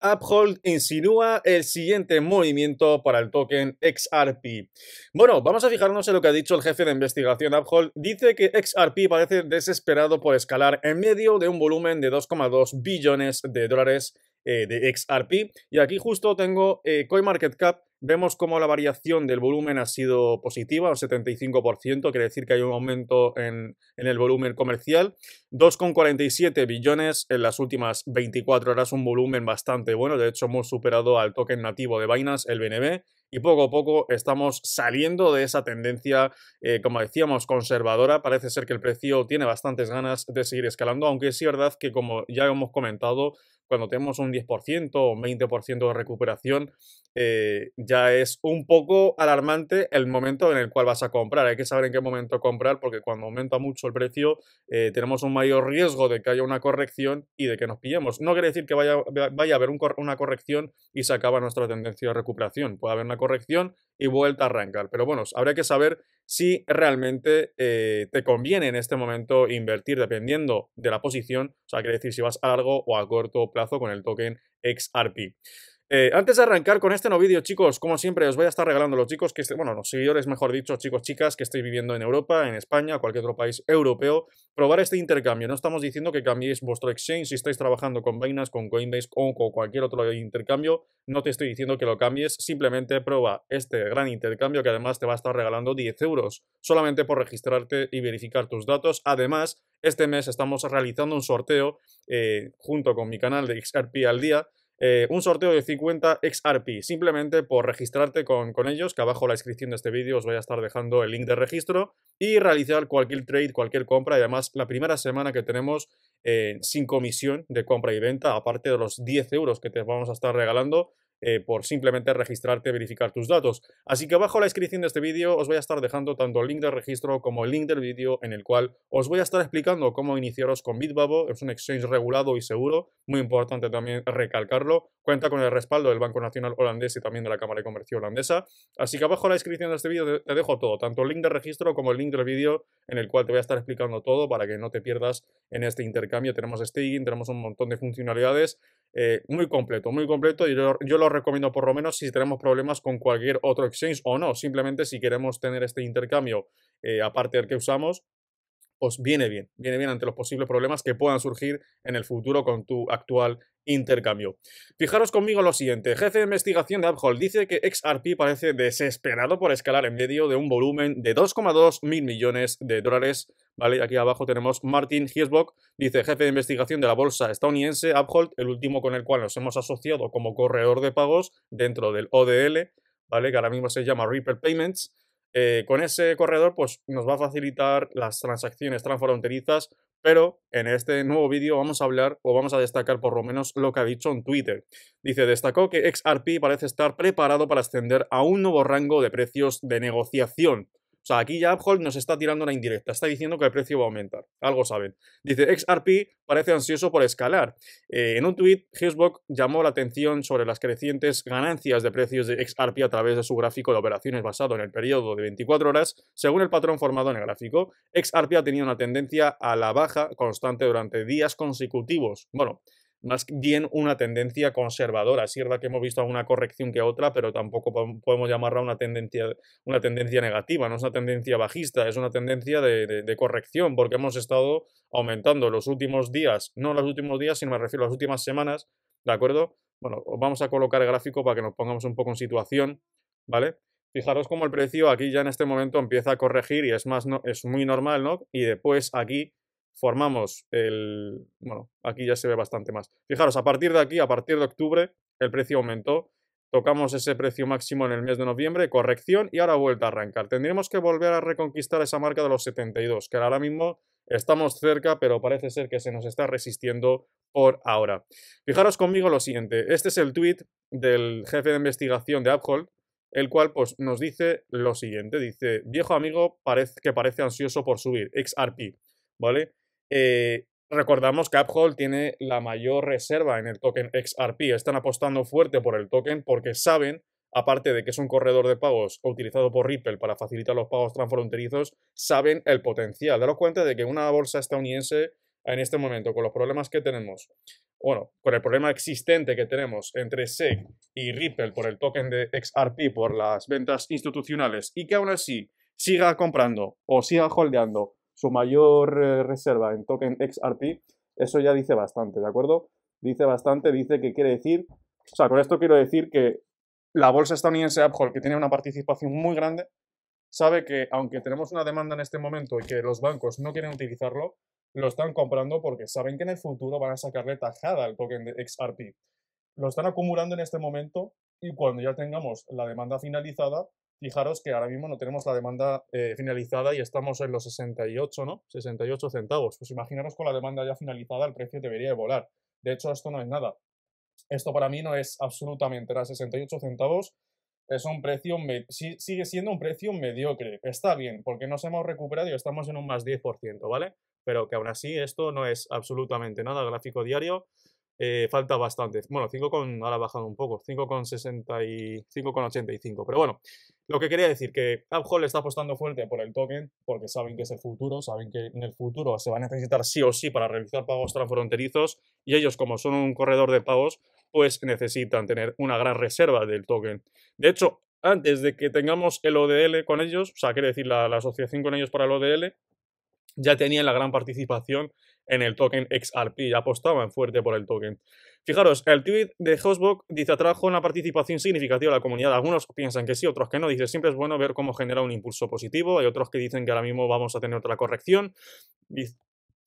Uphold insinúa el siguiente movimiento para el token XRP. Bueno, vamos a fijarnos en lo que ha dicho el jefe de investigación Uphold. Dice que XRP parece desesperado por escalar en medio de un volumen de 2,2 billones de dólares eh, de XRP. Y aquí justo tengo eh, CoinMarketCap Vemos como la variación del volumen ha sido positiva, un 75%, quiere decir que hay un aumento en, en el volumen comercial. 2,47 billones en las últimas 24 horas, un volumen bastante bueno. De hecho, hemos superado al token nativo de Binance, el BNB, y poco a poco estamos saliendo de esa tendencia, eh, como decíamos, conservadora. Parece ser que el precio tiene bastantes ganas de seguir escalando, aunque es verdad que, como ya hemos comentado, cuando tenemos un 10% o un 20% de recuperación, eh, ya es un poco alarmante el momento en el cual vas a comprar. Hay que saber en qué momento comprar, porque cuando aumenta mucho el precio, eh, tenemos un mayor riesgo de que haya una corrección y de que nos pillemos. No quiere decir que vaya, vaya a haber una corrección y se acaba nuestra tendencia de recuperación. Puede haber una corrección y vuelta a arrancar. Pero bueno, habrá que saber si realmente eh, te conviene en este momento invertir dependiendo de la posición, o sea, quiere decir si vas a largo o a corto plazo con el token XRP. Eh, antes de arrancar con este nuevo vídeo, chicos, como siempre, os voy a estar regalando los chicos, que bueno, los seguidores, mejor dicho, chicos, chicas, que estoy viviendo en Europa, en España, cualquier otro país europeo, probar este intercambio. No estamos diciendo que cambiéis vuestro exchange si estáis trabajando con Binance, con Coinbase o con cualquier otro intercambio. No te estoy diciendo que lo cambies, simplemente prueba este gran intercambio que además te va a estar regalando 10 euros solamente por registrarte y verificar tus datos. Además, este mes estamos realizando un sorteo eh, junto con mi canal de XRP al día eh, un sorteo de 50 XRP, simplemente por registrarte con, ellos, que abajo en la descripción de este vídeo os voy a estar dejando el link de registro, y realizar cualquier trade, cualquier compra, y además la primera semana que tenemos eh, sin comisión de compra y venta, aparte de los 10 euros que te vamos a estar regalando, eh, por simplemente registrarte, y verificar tus datos. Así que abajo en la descripción de este vídeo os voy a estar dejando tanto el link de registro como el link del vídeo en el cual os voy a estar explicando cómo iniciaros con Bitbabo. Es un exchange regulado y seguro, muy importante también recalcarlo. Cuenta con el respaldo del Banco Nacional Holandés y también de la Cámara de Comercio Holandesa. Así que abajo en la descripción de este vídeo te dejo todo, tanto el link de registro como el link del vídeo en el cual te voy a estar explicando todo para que no te pierdas en este intercambio. Tenemos staking, tenemos un montón de funcionalidades eh, muy completo, muy completo y yo, lo recomiendo por lo menos si tenemos problemas con cualquier otro exchange o no, simplemente si queremos tener este intercambio eh, aparte del que usamos, os pues viene bien, viene bien ante los posibles problemas que puedan surgir en el futuro con tu actual intercambio. Fijaros conmigo lo siguiente, jefe de investigación de abhol dice que XRP parece desesperado por escalar en medio de un volumen de 2,2 mil millones de dólares ¿vale? Aquí abajo tenemos Martin Hiesbock, dice jefe de investigación de la bolsa estadounidense Uphold, el último con el cual nos hemos asociado como corredor de pagos dentro del ODL, ¿vale? Que ahora mismo se llama Ripple Payments. Eh, con ese corredor, pues nos va a facilitar las transacciones transfronterizas, pero en este nuevo vídeo vamos a hablar o vamos a destacar por lo menos lo que ha dicho en Twitter. Dice, destacó que XRP parece estar preparado para ascender a un nuevo rango de precios de negociación sea, aquí ya Uphold nos está tirando una indirecta, está diciendo que el precio va a aumentar. Algo saben. Dice, XRP parece ansioso por escalar. Eh, en un tweet, Hillsbock llamó la atención sobre las crecientes ganancias de precios de XRP a través de su gráfico de operaciones basado en el periodo de 24 horas, según el patrón formado en el gráfico. XRP ha tenido una tendencia a la baja constante durante días consecutivos. Bueno, más bien una tendencia conservadora. Es que hemos visto una corrección que otra, pero tampoco podemos llamarla una tendencia, una tendencia negativa, no es una tendencia bajista, es una tendencia de, corrección, porque hemos estado aumentando los últimos días, no los últimos días, sino me refiero a las últimas semanas, ¿de acuerdo? Bueno, vamos a colocar el gráfico para que nos pongamos un poco en situación, ¿vale? Fijaros cómo el precio aquí ya en este momento empieza a corregir y es, más no, es muy normal, ¿no? Y después aquí formamos el... Bueno, aquí ya se ve bastante más. Fijaros, a partir de aquí, a partir de octubre, el precio aumentó. Tocamos ese precio máximo en el mes de noviembre, corrección y ahora vuelta a arrancar. Tendremos que volver a reconquistar esa marca de los 72, que ahora mismo estamos cerca, pero parece ser que se nos está resistiendo por ahora. Fijaros conmigo lo siguiente, este es el tweet del jefe de investigación de Uphold, el cual pues, nos dice lo siguiente, dice, viejo amigo parece que parece ansioso por subir, XRP, ¿vale? Eh, recordamos que AppHole tiene la mayor reserva en el token XRP. Están apostando fuerte por el token porque saben, aparte de que es un corredor de pagos utilizado por Ripple para facilitar los pagos transfronterizos, saben el potencial. Daros cuenta de que una bolsa estadounidense en este momento, con los problemas que tenemos, bueno, con el problema existente que tenemos entre SEC y Ripple por el token de XRP, por las ventas institucionales, y que aún así siga comprando o siga holdeando su mayor eh, reserva en token XRP, eso ya dice bastante, ¿de acuerdo? Dice bastante, dice que quiere decir, o sea, con esto quiero decir que la bolsa estadounidense Uphold, que tiene una participación muy grande, sabe que aunque tenemos una demanda en este momento y que los bancos no quieren utilizarlo, lo están comprando porque saben que en el futuro van a sacarle tajada al token de XRP. Lo están acumulando en este momento y cuando ya tengamos la demanda finalizada, fijaros que ahora mismo no tenemos la demanda eh, finalizada y estamos en los 68, ¿no? 68 centavos. Pues imaginaros con la demanda ya finalizada, el precio debería de volar. De hecho, esto no es nada. Esto para mí no es absolutamente nada. 68 centavos es un precio, sigue siendo un precio mediocre. Está bien, porque nos hemos recuperado y estamos en un más 10%, ¿vale? Pero que aún así esto no es absolutamente nada. Gráfico diario, eh, falta bastante. Bueno, 5 con, ahora ha bajado un poco, 5,85. Pero bueno, lo que quería decir, que AppHole está apostando fuerte por el token porque saben que es el futuro, saben que en el futuro se va a necesitar sí o sí para realizar pagos transfronterizos y ellos, como son un corredor de pagos, pues necesitan tener una gran reserva del token. De hecho, antes de que tengamos el ODL con ellos, o sea, quiere decir la, la asociación con ellos para el ODL, ya tenían la gran participación en el token XRP, apostaban fuerte por el token. Fijaros, el tweet de Hosbok dice atrajo una participación significativa de la comunidad. Algunos piensan que sí, otros que no. Dice siempre es bueno ver cómo genera un impulso positivo. Hay otros que dicen que ahora mismo vamos a tener otra corrección.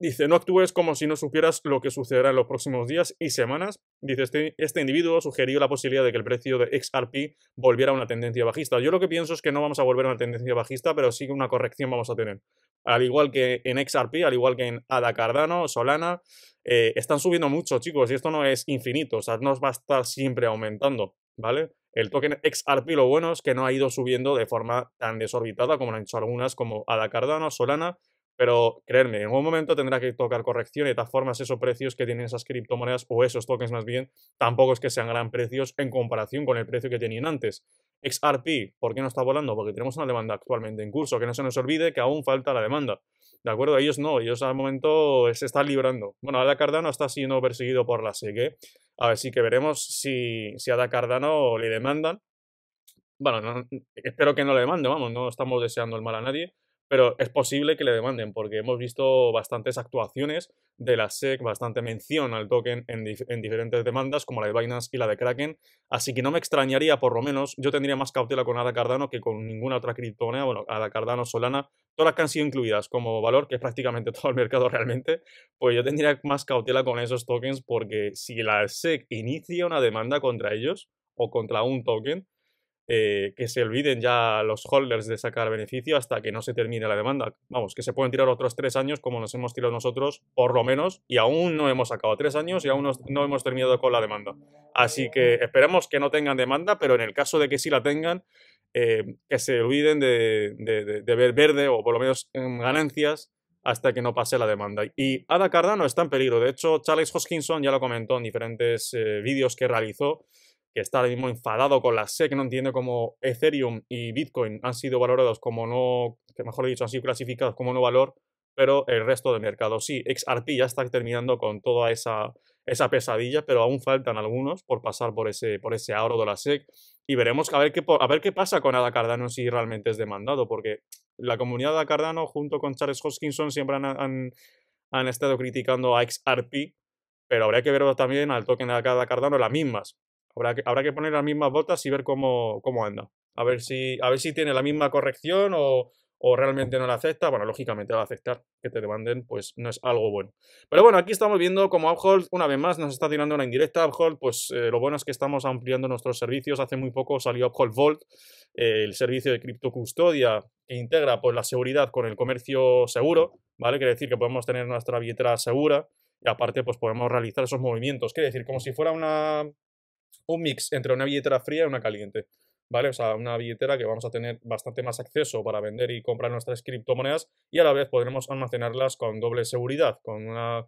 Dice, no actúes como si no supieras lo que sucederá en los próximos días y semanas. Dice, este, este, individuo sugirió la posibilidad de que el precio de XRP volviera a una tendencia bajista. Yo lo que pienso es que no vamos a volver a una tendencia bajista, pero sí que una corrección vamos a tener al igual que en XRP, al igual que en ADA Cardano, Solana, eh, están subiendo mucho, chicos, y esto no es infinito, o sea, no va a estar siempre aumentando, ¿vale? El token XRP lo bueno es que no ha ido subiendo de forma tan desorbitada como lo han hecho algunas como ADA Cardano, Solana, pero creedme, en algún momento tendrá que tocar corrección de todas formas esos precios que tienen esas criptomonedas o esos tokens más bien, tampoco es que sean gran precios en comparación con el precio que tenían antes. XRP, ¿por qué no está volando? Porque tenemos una demanda actualmente en curso, que no se nos olvide que aún falta la demanda. ¿De acuerdo? Ellos no, ellos al momento se están librando. Bueno, Ada Cardano está siendo perseguido por la SEC, si que veremos si, si Ada Cardano le demandan. Bueno, espero que no le demande, vamos, no estamos deseando el mal a nadie, pero es posible que le demanden porque hemos visto bastantes actuaciones de la SEC, bastante mención al token en, diferentes demandas como la de Binance y la de Kraken, así que no me extrañaría por lo menos, yo tendría más cautela con Ada Cardano que con ninguna otra criptomoneda, bueno, Ada Cardano, Solana, todas las que han sido incluidas como valor, que es prácticamente todo el mercado realmente, pues yo tendría más cautela con esos tokens porque si la SEC inicia una demanda contra ellos o contra un token, eh, que se olviden ya los holders de sacar beneficio hasta que no se termine la demanda. Vamos, que se pueden tirar otros tres años como nos hemos tirado nosotros, por lo menos, y aún no hemos sacado tres años y aún no hemos terminado con la demanda. Así que esperemos que no tengan demanda, pero en el caso de que sí la tengan, eh, que se olviden de, ver verde o por lo menos en mm, ganancias hasta que no pase la demanda. Y Ada Cardano está en peligro. De hecho, Charles Hoskinson ya lo comentó en diferentes eh, vídeos que realizó, está ahora mismo enfadado con la SEC, no entiende cómo Ethereum y Bitcoin han sido valorados como no, que mejor dicho, han sido clasificados como no valor, pero el resto del mercado sí. XRP ya está terminando con toda esa, esa pesadilla, pero aún faltan algunos por pasar por ese, por ese aro de la SEC y veremos a ver, qué, a ver qué pasa con Ada Cardano si realmente es demandado, porque la comunidad de Cardano junto con Charles Hoskinson siempre han, han, estado criticando a XRP pero habría que ver también al token de Ada Cardano las mismas, Habrá que, habrá que poner las mismas botas y ver cómo, anda. A ver, si, a ver si tiene la misma corrección o, realmente no la acepta, bueno, lógicamente va a aceptar que te demanden, pues no es algo bueno. Pero bueno, aquí estamos viendo como Uphold, una vez más, nos está tirando una indirecta. Uphold, pues eh, lo bueno es que estamos ampliando nuestros servicios. Hace muy poco salió Uphold Vault, eh, el servicio de criptocustodia que integra pues, la seguridad con el comercio seguro, ¿vale? Quiere decir que podemos tener nuestra billetera segura y aparte pues podemos realizar esos movimientos. Quiere decir, como si fuera una un mix entre una billetera fría y una caliente. ¿Vale? O sea, una billetera que vamos a tener bastante más acceso para vender y comprar nuestras criptomonedas y a la vez podremos almacenarlas con doble seguridad, con una,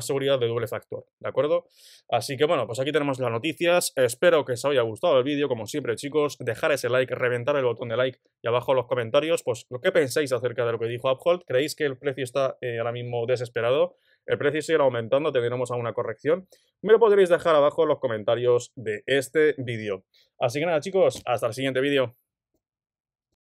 seguridad de doble factor, ¿de acuerdo? Así que bueno, pues aquí tenemos las noticias, espero que os haya gustado el vídeo, como siempre chicos, dejar ese like, reventar el botón de like y abajo en los comentarios, pues lo que pensáis acerca de lo que dijo Uphold, ¿creéis que el precio está eh, ahora mismo desesperado? el precio sigue aumentando, tendremos alguna una corrección. Me lo podréis dejar abajo en los comentarios de este vídeo. Así que nada chicos, hasta el siguiente vídeo.